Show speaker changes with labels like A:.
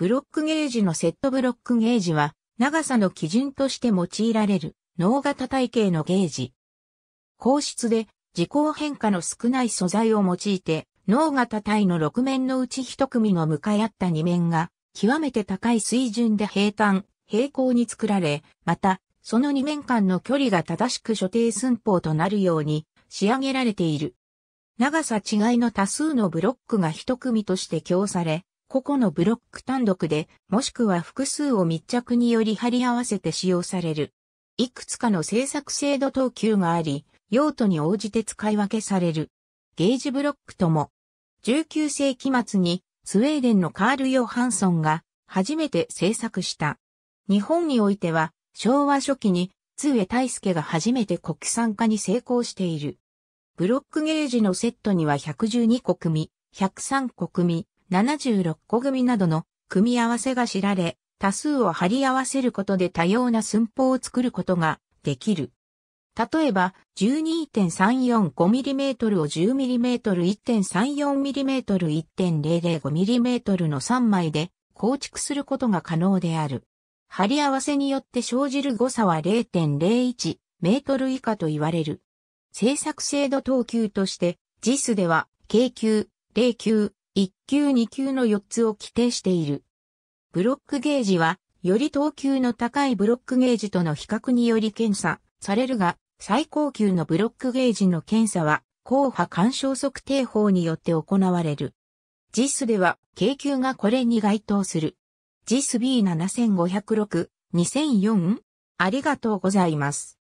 A: ブロックゲージのセットブロックゲージは、長さの基準として用いられる、脳型体系のゲージ。硬質で、時効変化の少ない素材を用いて、脳型体の6面のうち1組の向かい合った2面が、極めて高い水準で平坦、平行に作られ、また、その2面間の距離が正しく所定寸法となるように仕上げられている。長さ違いの多数のブロックが1組として供され、個々のブロック単独で、もしくは複数を密着により貼り合わせて使用される。いくつかの制作制度等級があり、用途に応じて使い分けされる。ゲージブロックとも、19世紀末にスウェーデンのカール・ヨハンソンが初めて制作した。日本においては昭和初期に津江大介が初めて国産化に成功している。ブロックゲージのセットには112国民、103国民、76個組などの組み合わせが知られ、多数を貼り合わせることで多様な寸法を作ることができる。例えば、12.345mm を 10mm1.34mm、1.005mm の3枚で構築することが可能である。貼り合わせによって生じる誤差は0.01メートル以下と言われる。制作精度等級として、JIS では、軽9 09、1級2級の4つを規定している。ブロックゲージは、より等級の高いブロックゲージとの比較により検査されるが、最高級のブロックゲージの検査は、硬波干渉測定法によって行われる。JIS では、軽級がこれに該当する。JIS B7506、2004? ありがとうご
B: ざいます。